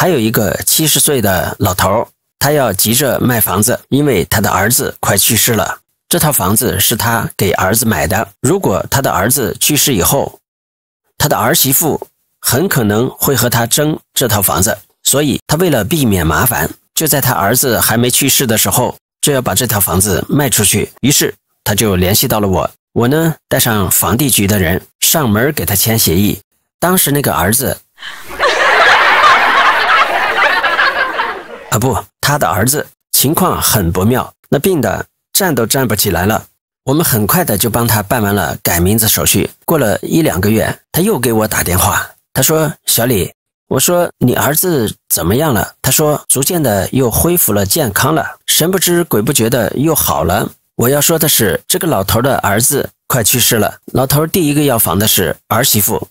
还有一个七十岁的老头他要急着卖房子，因为他的儿子快去世了。这套房子是他给儿子买的，如果他的儿子去世以后，他的儿媳妇很可能会和他争这套房子，所以他为了避免麻烦，就在他儿子还没去世的时候，就要把这套房子卖出去。于是他就联系到了我，我呢带上房地局的人上门给他签协议。当时那个儿子。不，他的儿子情况很不妙，那病的站都站不起来了。我们很快的就帮他办完了改名字手续。过了一两个月，他又给我打电话，他说：“小李，我说你儿子怎么样了？”他说：“逐渐的又恢复了健康了，神不知鬼不觉的又好了。”我要说的是，这个老头的儿子快去世了，老头第一个要防的是儿媳妇。